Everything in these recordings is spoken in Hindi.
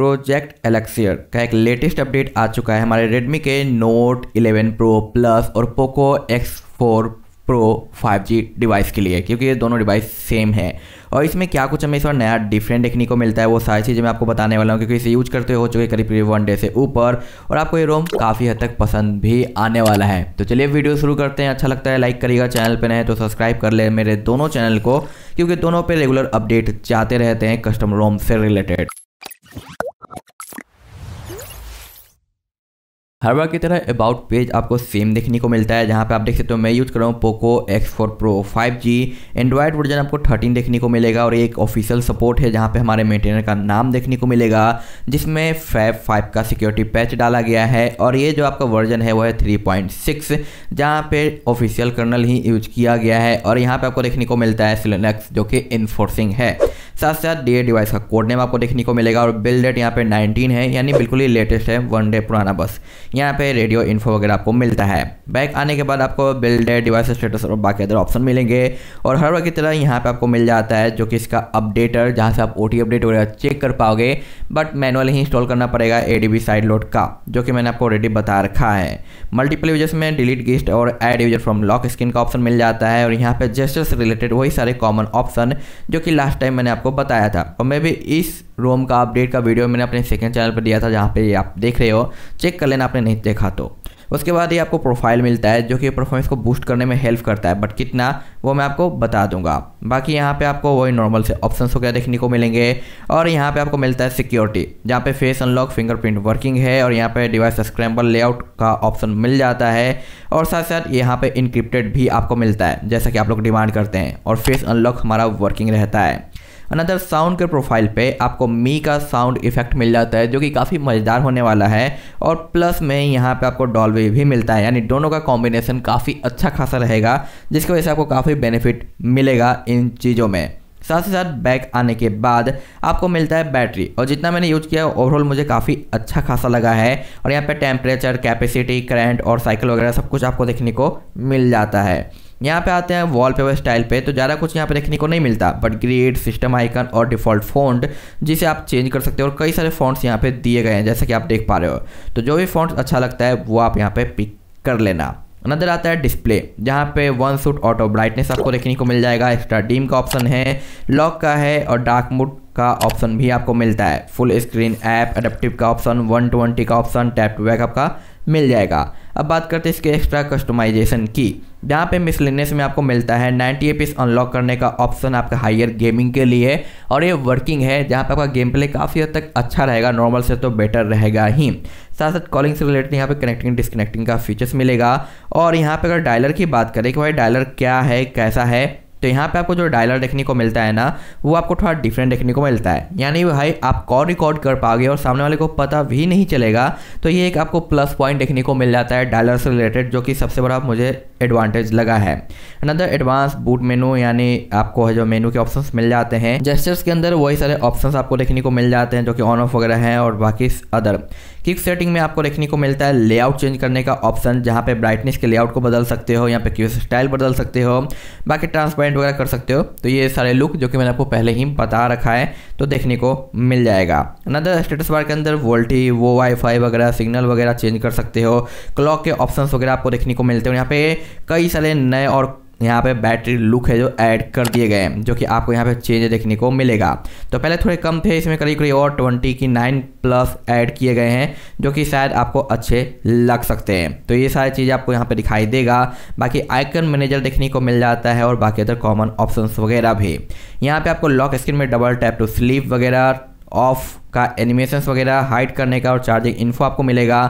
प्रोजेक्ट एलेक्सियर का एक लेटेस्ट अपडेट आ चुका है हमारे रेडमी के नोट 11 प्रो प्लस और Poco X four Pro 5G device के लिए क्योंकि ये दोनों डिवाइस सेम है और इसमें क्या कुछ हमें इस बार नया डिफरेंट देखने को मिलता है वो सारी चीज़ें मैं आपको बताने वाला हूँ क्योंकि इसे यूज करते हो चुके करीब करीब वन डे से ऊपर और आपको ये रोम काफ़ी हद तक पसंद भी आने वाला है तो चलिए वीडियो शुरू करते हैं अच्छा लगता है लाइक करिएगा चैनल पर नहीं तो सब्सक्राइब कर ले मेरे दोनों चैनल को क्योंकि दोनों पर रेगुलर अपडेट जाते रहते हैं कस्टम रोम से रिलेटेड हर बार की तरह अबाउट पेज आपको सेम देखने को मिलता है जहाँ पे आप देख सकते हो मैं यूज़ कर रहा हूँ Poco X4 Pro 5G Android version आपको 13 देखने को मिलेगा और एक ऑफिशियल सपोर्ट है जहाँ पे हमारे मेंटेनर का नाम देखने को मिलेगा जिसमें फैब फाइव का सिक्योरिटी पैच डाला गया है और ये जो आपका वर्जन है वो है थ्री पॉइंट सिक्स जहाँ पर ऑफिशियल कर्नल ही यूज किया गया है और यहाँ पर आपको देखने को मिलता है सिलेनक्स जो कि इन्फोर्सिंग है साथ साथ डी डिवाइस का कोड नेम आपको देखने को मिलेगा और बिल डेट यहाँ पे 19 है यानी बिल्कुल ही लेटेस्ट है वन डे पुराना बस यहाँ पे रेडियो इन्फो वगैरह आपको मिलता है बैक आने के बाद आपको बिल्डर डिवाइस स्टेटस और बाकी अदर ऑप्शन मिलेंगे और हर वक्त की तरह यहाँ पे आपको मिल जाता है जो कि इसका अपडेटर जहाँ से आप ओ अपडेट वगैरह चेक कर पाओगे बट मैनुअल ही इंस्टॉल करना पड़ेगा ए साइड लोड का जो कि मैंने आपको ऑलरेडी बता रखा है मल्टीपल यूजर्स में डिलीट गिस्ट और add user from lock screen का ऑप्शन मिल जाता है और यहाँ पे जेस्टर्स रिलेटेड वही सारे कॉमन ऑप्शन जो कि लास्ट टाइम मैंने आपको बताया था और मैं भी इस रोम का अपडेट का वीडियो मैंने अपने सेकेंड चैनल पर दिया था जहाँ पर आप देख रहे हो चेक कर लेना आपने नहीं देखा तो उसके बाद ये आपको प्रोफाइल मिलता है जो कि परफॉर्मेंस को बूस्ट करने में हेल्प करता है बट कितना वो मैं आपको बता दूंगा बाकी यहाँ पे आपको वही नॉर्मल से ऑप्शन वगैरह देखने को मिलेंगे और यहाँ पे आपको मिलता है सिक्योरिटी जहाँ पे फेस अनलॉक फिंगरप्रिंट वर्किंग है और यहाँ पे डिवाइस स्क्रैम्बल लेआउट का ऑप्शन मिल जाता है और साथ साथ यहाँ पर इनक्रिप्टेड भी आपको मिलता है जैसा कि आप लोग डिमांड करते हैं और फेस अनलॉक हमारा वर्किंग रहता है अनदर साउंड के प्रोफाइल पे आपको मी का साउंड इफेक्ट मिल जाता है जो कि काफ़ी मज़ेदार होने वाला है और प्लस में यहाँ पे आपको डॉलवे भी मिलता है यानी दोनों का कॉम्बिनेशन काफ़ी अच्छा खासा रहेगा जिसकी वजह से आपको काफ़ी बेनिफिट मिलेगा इन चीज़ों में साथ ही साथ बैक आने के बाद आपको मिलता है बैटरी और जितना मैंने यूज़ किया ओवरऑल मुझे काफ़ी अच्छा खासा लगा है और यहाँ पे टेम्परेचर कैपेसिटी करंट और साइकिल वगैरह सब कुछ आपको देखने को मिल जाता है यहाँ पे आते हैं वॉलपेपर स्टाइल पे तो ज़्यादा कुछ यहाँ पे देखने को नहीं मिलता बट ग्रेड सिस्टम आइकन और डिफॉल्ट फॉन्ट जिसे आप चेंज कर सकते हो और कई सारे फॉन्ट्स यहाँ पे दिए गए हैं जैसे कि आप देख पा रहे हो तो जो भी फॉन्ट्स अच्छा लगता है वो आप यहाँ पे पिक कर लेना नजर आता है डिस्प्ले जहाँ पे वन सूट ऑटो ब्राइटनेस आपको देखने को मिल जाएगा एक्स्ट्रा डीम का ऑप्शन है लॉक का है और डार्क मोड का ऑप्शन भी आपको मिलता है फुल स्क्रीन ऐप अडेप्टिव का ऑप्शन वन का ऑप्शन टैप टू बैकअप का मिल जाएगा अब बात करते हैं इसके एक्स्ट्रा कस्टमाइजेशन की जहाँ पे मिसलिनियस में आपको मिलता है 90 ए पीस अनलॉक करने का ऑप्शन आपका हाइयर गेमिंग के लिए और ये वर्किंग है जहाँ पे आपका गेम प्ले काफ़ी हद तक अच्छा रहेगा नॉर्मल से तो बेटर रहेगा ही साथ साथ कॉलिंग से रिलेटेड यहाँ पे कनेक्टिंग डिसकनेक्टिंग का फीचर्स मिलेगा और यहाँ पे अगर डायलर की बात करें कि भाई डायलर क्या है कैसा है तो यहाँ पे आपको जो डायलर देखने को मिलता है ना वो आपको थोड़ा डिफरेंट देखने को मिलता है यानी भाई आप कॉल रिकॉर्ड कर पाओगे और सामने वाले को पता भी नहीं चलेगा तो ये एक आपको प्लस पॉइंट देखने को मिल जाता है डायलर से रिलेटेड जो कि सबसे बड़ा मुझे एडवांटेज लगा है अनदर एडवांस बूट मेनू यानी आपको जो मेनू के ऑप्शन मिल जाते हैं जेस्टर्स के अंदर वही सारे ऑप्शन आपको देखने को मिल जाते हैं जो कि ऑन ऑफ वगैरह हैं और बाकी अदर ठीक सेटिंग में आपको देखने को मिलता है लेआउट चेंज करने का ऑप्शन जहाँ पे ब्राइटनेस के लेआउट को बदल सकते हो यहाँ पे क्यू स्टाइल बदल सकते हो बाकी ट्रांसपेरेंट वगैरह कर सकते हो तो ये सारे लुक जो कि मैंने आपको पहले ही बता रखा है तो देखने को मिल जाएगा अनदर स्टेटस बार के अंदर वोल्टी वो वाईफाई वगैरह सिग्नल वगैरह चेंज कर सकते हो क्लॉक के ऑप्शन वगैरह आपको देखने को मिलते हो यहाँ पे कई सारे नए और यहाँ पे बैटरी लुक है जो ऐड कर दिए गए हैं जो कि आपको यहाँ पे चेंज देखने को मिलेगा तो पहले थोड़े कम थे इसमें करीब करीब और ट्वेंटी की नाइन प्लस ऐड किए गए हैं जो कि शायद आपको अच्छे लग सकते हैं तो ये सारी चीज़ आपको यहाँ पे दिखाई देगा बाकी आइकन मैनेजर देखने को मिल जाता है और बाकी अदर कॉमन ऑप्शन वगैरह भी यहाँ पर आपको लॉक स्क्रीन में डबल टैप टू स्लीप वगैरह ऑफ का एनिमेशन वगैरह हाइड करने का और चार्जिंग इन्फो आपको मिलेगा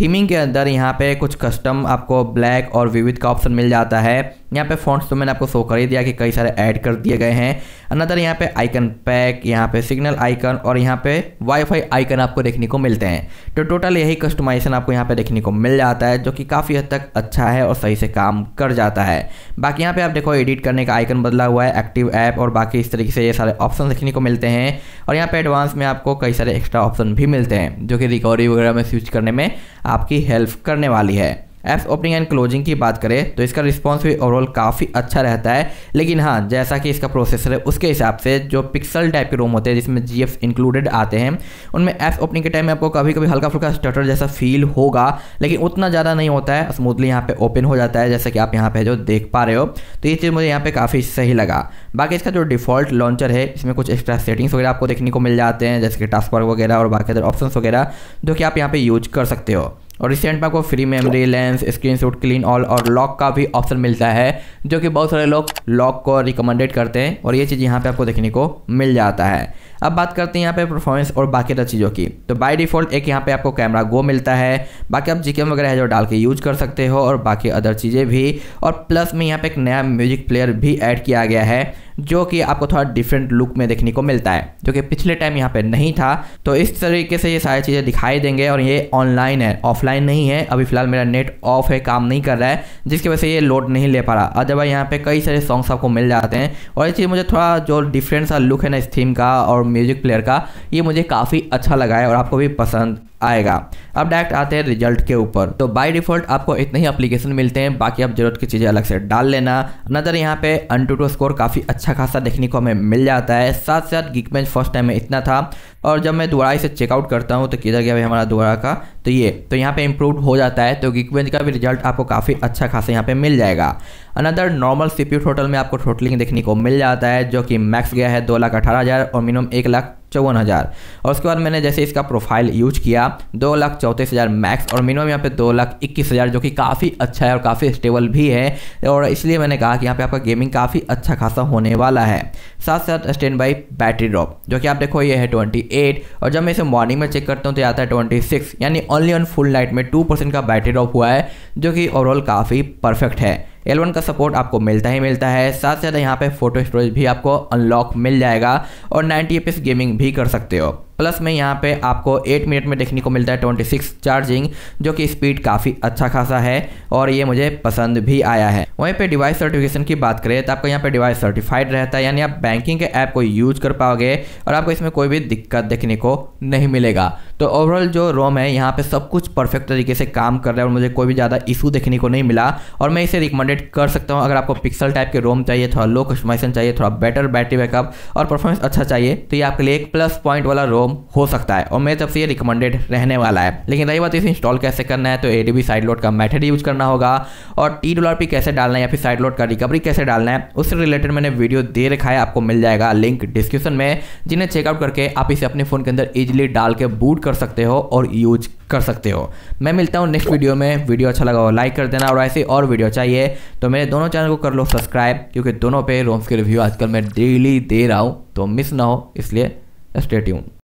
थीमिंग के अंदर यहाँ पे कुछ कस्टम आपको ब्लैक और विविध का ऑप्शन मिल जाता है यहाँ पे फॉन्ट्स तो मैंने आपको शो कर ही दिया कि कई सारे ऐड कर दिए गए हैं अनदर यहाँ पे आइकन पैक यहाँ पे सिग्नल आइकन और यहाँ पे वाईफाई आइकन आपको देखने को मिलते हैं तो टोटल यही कस्टमाइजेशन आपको यहाँ पे देखने को मिल जाता है जो कि काफ़ी हद तक अच्छा है और सही से काम कर जाता है बाकी यहाँ पर आप देखो एडिट करने का आइकन बदला हुआ है एक्टिव ऐप और बाकी इस तरीके से ये सारे ऑप्शन देखने को मिलते हैं और यहाँ पर एडवांस में आपको कई कई सारे एक्स्ट्रा ऑप्शन भी मिलते हैं जो कि रिकवरी वगैरह में स्विच करने में आपकी हेल्प करने वाली है ऐप्स ओपनिंग एंड क्लोजिंग की बात करें तो इसका रिस्पॉन्स भी ओवरऑल काफ़ी अच्छा रहता है लेकिन हाँ जैसा कि इसका प्रोसेसर है उसके हिसाब से जो पिक्सल टाइप के रोम होते हैं जिसमें जी इंक्लूडेड आते हैं उनमें ऐप्स ओपनिंग के टाइम में आपको कभी कभी हल्का फुल्का स्टटर जैसा फील होगा लेकिन उतना ज़्यादा नहीं होता है स्मूथली यहाँ पर ओपन हो जाता है जैसा कि आप यहाँ पर जो देख पा रहे हो तो ये चीज़ मुझे यहाँ पर काफ़ी सही लगा बाकी इसका जो डिफ़ॉल्ट लॉन्चर है इसमें कुछ एक्स्ट्रा सेटिंग्स वगैरह आपको देखने को मिल जाते हैं जैसे कि टास्क वगैरह और बाकी अदर ऑप्शन वगैरह जो कि आप यहाँ पर यूज कर सकते हो और इस में आपको free memory lens screen shoot clean all और लॉक का भी ऑप्शन मिलता है जो कि बहुत सारे लोग लॉक को रिकमेंडेड करते हैं और ये चीज़ यहाँ पे आपको देखने को मिल जाता है अब बात करते हैं यहाँ पे परफॉर्मेंस और बाकी तरह तो चीज़ों की तो बाय डिफ़ॉल्ट एक यहाँ पे आपको कैमरा गो मिलता है बाकी आप जीकेम वगैरह है जो डाल के यूज कर सकते हो और बाकी अदर चीज़ें भी और प्लस में यहाँ पे एक नया म्यूजिक प्लेयर भी ऐड किया गया है जो कि आपको थोड़ा डिफरेंट लुक में देखने को मिलता है जो कि पिछले टाइम यहाँ पर नहीं था तो इस तरीके से ये सारी चीज़ें दिखाई देंगे और ये ऑनलाइन है ऑफलाइन नहीं है अभी फिलहाल मेरा नेट ऑफ है काम नहीं कर रहा है जिसकी वजह से ये लोड नहीं ले पा रहा अदरवाइज यहाँ पर कई सारे सॉन्ग्स आपको मिल जाते हैं और ये चीज़ मुझे थोड़ा जो डिफरेंट सा लुक है ना इस थीम का और म्यूजिक प्लेयर का ये मुझे काफ़ी अच्छा लगा है और आपको भी पसंद आएगा अब डायरेक्ट आते हैं रिजल्ट के ऊपर तो बाय डिफॉल्ट आपको इतने ही अप्लीकेशन मिलते हैं बाकी आप जरूरत की चीज़ें अलग से डाल लेना नजर यहाँ पे अनटूटो स्कोर काफ़ी अच्छा अच्छा खासा देखने को हमें मिल जाता है साथ साथ गिग बेंच फर्स्ट टाइम में इतना था और जब मैं दोबारा इसे चेकआउट करता हूँ तो किधर गया भाई हमारा दोबारा का तो ये तो यहाँ पे इंप्रूव हो जाता है तो गिग बेंच का भी रिजल्ट आपको काफ़ी अच्छा खासा यहाँ पे मिल जाएगा another normal C P total में आपको टोटलिंग देखने को मिल जाता है जो कि मैक्स गया है दो लाख अठारह हज़ार और मिनिमम एक लाख चौवन हज़ार और उसके बाद मैंने जैसे इसका प्रोफाइल यूज किया दो लाख चौंतीस हज़ार मैक्स और मिनिमम यहाँ पे दो लाख इक्कीस हज़ार जो कि काफ़ी अच्छा है और काफ़ी स्टेबल भी है और इसलिए मैंने कहा कि यहाँ पे आपका गेमिंग काफ़ी अच्छा खासा होने वाला है साथ साथ स्टैंड बाई बैटरी ड्रॉप जो कि आप देखो ये है ट्वेंटी एट और जब मैं इसे मॉर्निंग में चेक करता हूँ तो आता है ट्वेंटी सिक्स यानी ओनली ऑन फुल नाइट में टू परसेंट का बैटरी ड्रॉप हुआ है जो कि ओवरऑल काफ़ी परफेक्ट है L1 का सपोर्ट आपको मिलता ही मिलता है साथ साथ यहाँ पे फोटो स्टोरेज भी आपको अनलॉक मिल जाएगा और 90 एफ गेमिंग भी कर सकते हो प्लस में यहाँ पे आपको 8 मिनट में देखने को मिलता है 26 चार्जिंग जो कि स्पीड काफ़ी अच्छा खासा है और ये मुझे पसंद भी आया है वहीं पे डिवाइस सर्टिफिकेशन की बात करें तो आपको यहाँ पे डिवाइस सर्टिफाइड रहता है यानी आप बैंकिंग के ऐप को यूज कर पाओगे और आपको इसमें कोई भी दिक्कत देखने को नहीं मिलेगा तो ओवरऑल जो रोम है यहाँ पर सब कुछ परफेक्ट तरीके से काम कर रहा है और मुझे कोई भी ज़्यादा इशू देखने को नहीं मिला और मैं इसे रिकमेंडेड कर सकता हूँ अगर आपको पिक्सल टाइप के रोम चाहिए थोड़ा लो कस्टमाइजेशन चाहिए थोड़ा बेटर बैटरी बैकअप और परफॉर्मेंस अच्छा चाहिए तो ये आपके लिए एक प्लस पॉइंट वाला रोम प्रॉब्लम हो सकता है और मेरे तरफ से ये रिकमेंडेड रहने वाला है लेकिन रही बात इसे इंस्टॉल कैसे करना है तो ए डी साइड लोड का मैथड यूज करना होगा और टी डॉलर पी कैसे डालना है या फिर साइड लोड का रिकवरी कैसे डालना है उससे रिलेटेड मैंने वीडियो दे रखा है आपको मिल जाएगा लिंक डिस्क्रिप्शन में जिन्हें चेकआउट करके आप इसे अपने फ़ोन के अंदर इजिली डाल के बूट कर सकते हो और यूज कर सकते हो मैं मिलता हूँ नेक्स्ट वीडियो में वीडियो अच्छा लगा हो लाइक कर देना और ऐसे और वीडियो चाहिए तो मेरे दोनों चैनल को कर लो सब्सक्राइब क्योंकि दोनों पे रोम्स के रिव्यू आजकल मैं डेली दे रहा हूँ तो मिस ना हो इसलिए स्टेट्यून